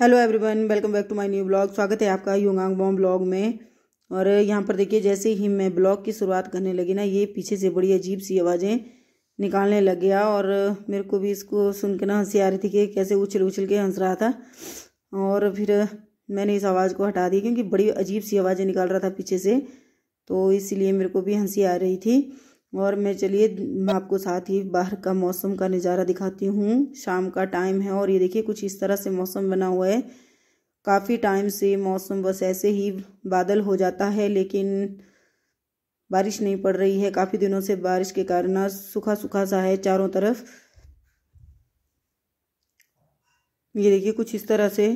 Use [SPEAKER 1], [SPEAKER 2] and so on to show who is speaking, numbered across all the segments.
[SPEAKER 1] Hello everyone welcome back to my new blog स्वागत है आपका युगांग बॉम ब्लॉग में और यहाँ पर देखिए जैसे ही मैं ब्लॉग की शुरुआत करने लगी ना ये पीछे से बड़ी अजीब सी आवाज़ें निकालने लग गया और मेरे को भी इसको सुन के ना हंसी आ रही थी कि कैसे उछल उछल के हंस रहा था और फिर मैंने इस आवाज़ को हटा दी क्योंकि बड़ी अजीब सी आवाज़ें निकाल रहा था पीछे से तो इसीलिए मेरे को भी हंसी आ रही थी और मैं चलिए मैं आपको साथ ही बाहर का मौसम का नज़ारा दिखाती हूँ शाम का टाइम है और ये देखिए कुछ इस तरह से मौसम बना हुआ है काफ़ी टाइम से मौसम बस ऐसे ही बादल हो जाता है लेकिन बारिश नहीं पड़ रही है काफ़ी दिनों से बारिश के कारण सूखा सूखा सा है चारों तरफ ये देखिए कुछ इस तरह से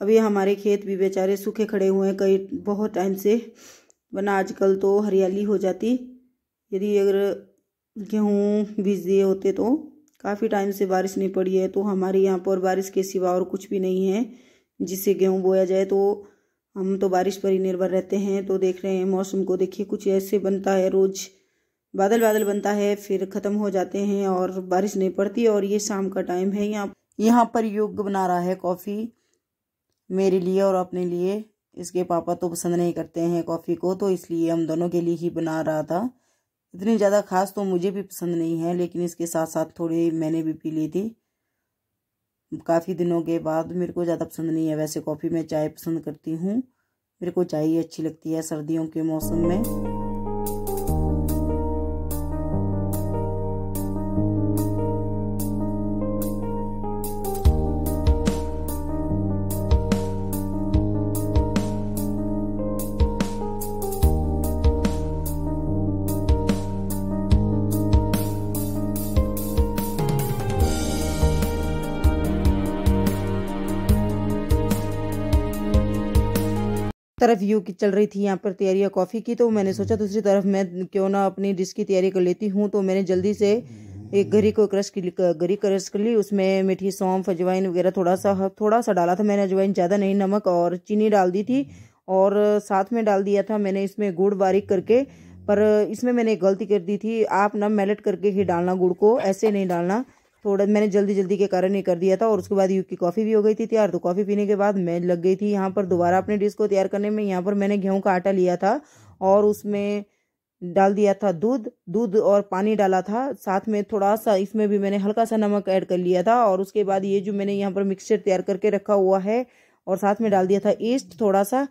[SPEAKER 1] अभी हमारे खेत भी बेचारे सूखे खड़े हुए हैं कई बहुत टाइम से वरना आजकल तो हरियाली हो जाती यदि अगर गेहूँ बीज दिए होते तो काफ़ी टाइम से बारिश नहीं पड़ी है तो हमारे यहाँ पर बारिश के सिवा और कुछ भी नहीं है जिससे गेहूँ बोया जाए तो हम तो बारिश पर ही निर्भर रहते हैं तो देख रहे हैं मौसम को देखिए कुछ ऐसे बनता है रोज़ बादल बादल बनता है फिर ख़त्म हो जाते हैं और बारिश नहीं पड़ती और ये शाम का टाइम है यहाँ यहाँ पर युग बना रहा है कॉफ़ी मेरे लिए और अपने लिए इसके पापा तो पसंद नहीं करते हैं कॉफ़ी को तो इसलिए हम दोनों के लिए ही बना रहा था इतनी ज़्यादा खास तो मुझे भी पसंद नहीं है लेकिन इसके साथ साथ थोड़ी मैंने भी पी ली थी काफ़ी दिनों के बाद मेरे को ज़्यादा पसंद नहीं है वैसे कॉफ़ी में चाय पसंद करती हूँ मेरे को चाय अच्छी लगती है सर्दियों के मौसम में तरफ यू की चल रही थी यहाँ पर तैयारियाँ कॉफ़ी की तो मैंने सोचा हम्म। दूसरी तरफ मैं क्यों ना अपनी डिश की तैयारी कर लेती हूँ तो मैंने जल्दी से एक गरी हम्म। को क्रश की गरी क्रश कर ली उसमें मीठी सौंफ अजवाइन वगैरह थोड़ा सा थोड़ा सा डाला था मैंने अजवाइन ज़्यादा नहीं नमक और चीनी डाल दी थी हम्म। और साथ में डाल दिया था मैंने इसमें गुड़ बारीक करके पर इसमें मैंने एक गलती कर दी थी आप ना मेलेट करके ही डालना गुड़ को ऐसे नहीं डालना थोड़ा तो मैंने जल्दी जल्दी के कारण ही कर दिया था और उसके बाद युग की कॉफ़ी भी हो गई थी तैयार तो कॉफ़ी पीने के बाद मैं लग गई थी यहाँ पर दोबारा अपने डिश को तैयार करने में यहाँ पर मैंने गेहूँ का आटा लिया था और उसमें डाल दिया था दूध दूध और पानी डाला था साथ में थोड़ा सा इसमें भी मैंने हल्का सा नमक ऐड कर लिया था और उसके बाद ये जो मैंने यहाँ पर मिक्सचर तैयार करके रखा हुआ है और साथ में डाल दिया था ईस्ट थोड़ा सा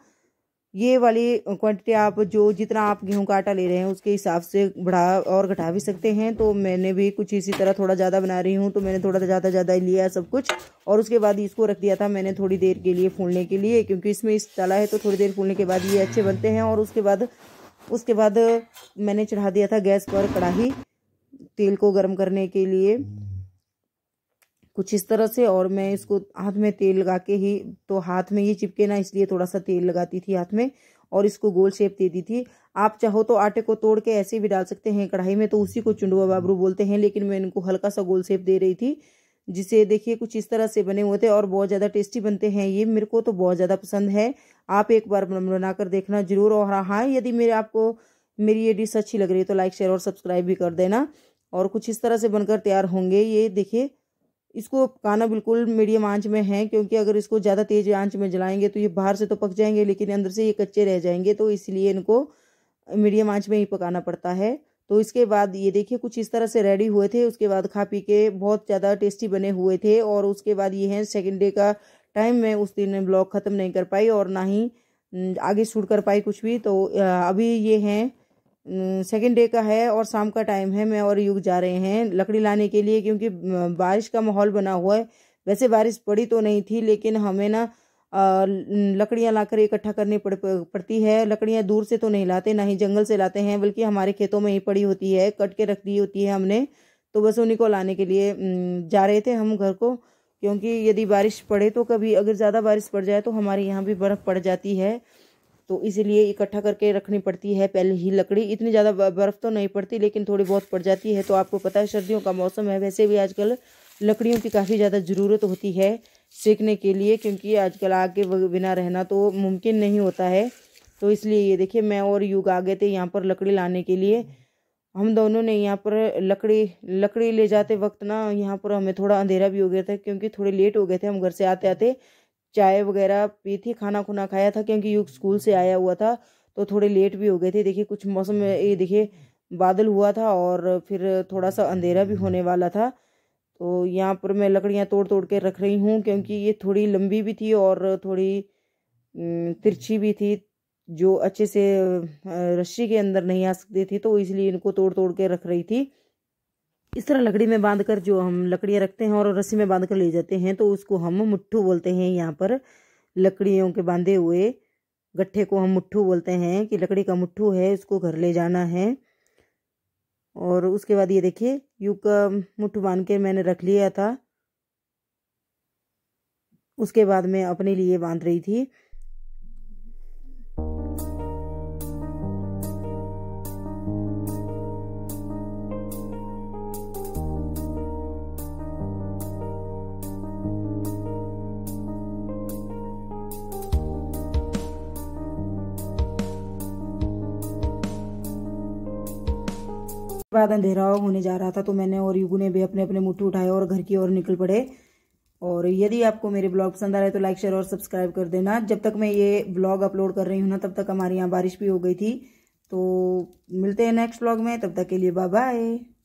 [SPEAKER 1] ये वाली क्वांटिटी आप जो जितना आप गेहूं का आटा ले रहे हैं उसके हिसाब से बढ़ा और घटा भी सकते हैं तो मैंने भी कुछ इसी तरह थोड़ा ज़्यादा बना रही हूँ तो मैंने थोड़ा ज़्यादा ज़्यादा लिया सब कुछ और उसके बाद इसको रख दिया था मैंने थोड़ी देर के लिए फूलने के लिए क्योंकि इसमें इस तला है तो थोड़ी देर फूलने के बाद ये अच्छे बनते हैं और उसके बाद उसके बाद मैंने चढ़ा दिया था गैस पर कढ़ाही तेल को गर्म करने के लिए कुछ इस तरह से और मैं इसको हाथ में तेल लगा के ही तो हाथ में ये चिपके ना इसलिए थोड़ा सा तेल लगाती थी हाथ में और इसको गोल शेप दे दी थी आप चाहो तो आटे को तोड़ के ऐसे भी डाल सकते हैं कढ़ाई में तो उसी को चुंडवा बाबरू बोलते हैं लेकिन मैं इनको हल्का सा गोल शेप दे रही थी जिसे देखिए कुछ इस तरह से बने हुए थे और बहुत ज़्यादा टेस्टी बनते हैं ये मेरे को तो बहुत ज़्यादा पसंद है आप एक बार बनाकर देखना जरूर और हाँ, हाँ यदि मेरे आपको मेरी ये डिश अच्छी लग रही है तो लाइक शेयर और सब्सक्राइब भी कर देना और कुछ इस तरह से बनकर तैयार होंगे ये देखिए इसको पकाना बिल्कुल मीडियम आंच में है क्योंकि अगर इसको ज़्यादा तेज़ आंच में जलाएंगे तो ये बाहर से तो पक जाएंगे लेकिन अंदर से ये कच्चे रह जाएंगे तो इसलिए इनको मीडियम आंच में ही पकाना पड़ता है तो इसके बाद ये देखिए कुछ इस तरह से रेडी हुए थे उसके बाद खा पी के बहुत ज़्यादा टेस्टी बने हुए थे और उसके बाद ये है सेकेंड डे का टाइम में उस दिन ब्लॉग ख़त्म नहीं कर पाई और ना ही आगे छूट कर पाई कुछ भी तो अभी ये हैं सेकेंड डे का है और शाम का टाइम है मैं और युग जा रहे हैं लकड़ी लाने के लिए क्योंकि बारिश का माहौल बना हुआ है वैसे बारिश पड़ी तो नहीं थी लेकिन हमें ना लकड़ियाँ लाकर इकट्ठा करनी पड़ पड़ती है लकड़ियाँ दूर से तो नहीं लाते ना ही जंगल से लाते हैं बल्कि हमारे खेतों में ही पड़ी होती है कट के रख दी होती है हमने तो बस उन्हीं को लाने के लिए जा रहे थे हम घर को क्योंकि यदि बारिश पड़े तो कभी अगर ज़्यादा बारिश पड़ जाए तो हमारे यहाँ भी बर्फ़ पड़ जाती है तो इसीलिए इकट्ठा करके रखनी पड़ती है पहले ही लकड़ी इतनी ज़्यादा बर्फ़ तो नहीं पड़ती लेकिन थोड़ी बहुत पड़ जाती है तो आपको पता है सर्दियों का मौसम है वैसे भी आजकल लकड़ियों की काफ़ी ज़्यादा ज़रूरत होती है सेकने के लिए क्योंकि आजकल आग के बिना रहना तो मुमकिन नहीं होता है तो इसलिए ये देखिए मैं और युग आ गए थे यहाँ पर लकड़ी लाने के लिए हम दोनों ने यहाँ पर लकड़ी लकड़ी ले जाते वक्त ना यहाँ पर हमें थोड़ा अंधेरा भी हो गया था क्योंकि थोड़े लेट हो गए थे हम घर से आते आते चाय वगैरह पी थी खाना खुना खाया था क्योंकि युग स्कूल से आया हुआ था तो थोड़े लेट भी हो गए थे देखिए कुछ मौसम में ये देखिए बादल हुआ था और फिर थोड़ा सा अंधेरा भी होने वाला था तो यहाँ पर मैं लकड़ियाँ तोड़ तोड़ के रख रही हूँ क्योंकि ये थोड़ी लंबी भी थी और थोड़ी तिरछी भी थी जो अच्छे से रस्सी के अंदर नहीं आ सकती थी तो इसलिए इनको तोड़ तोड़ के रख रही थी इस तरह लकड़ी में बांध जो हम लकड़ियाँ रखते हैं और रस्सी में बांध ले जाते हैं तो उसको हम मुट्ठू बोलते हैं यहाँ पर लकड़ियों के बांधे हुए गट्ठे को हम मुट्ठू बोलते हैं कि लकड़ी का मुट्ठू है उसको घर ले जाना है और उसके बाद ये देखिए यू का मुठ्ठू बांध के मैंने रख लिया था उसके बाद मैं अपने लिए बांध रही थी बाद अंधेरा होने जा रहा था तो मैंने और युगू ने भी अपने अपने मुट्ठी उठाए और घर की ओर निकल पड़े और यदि आपको मेरे ब्लॉग पसंद आ रहे है तो लाइक शेयर और सब्सक्राइब कर देना जब तक मैं ये ब्लॉग अपलोड कर रही हूँ ना तब तक हमारे यहाँ बारिश भी हो गई थी तो मिलते हैं नेक्स्ट ब्लॉग में तब तक के लिए बाय बाय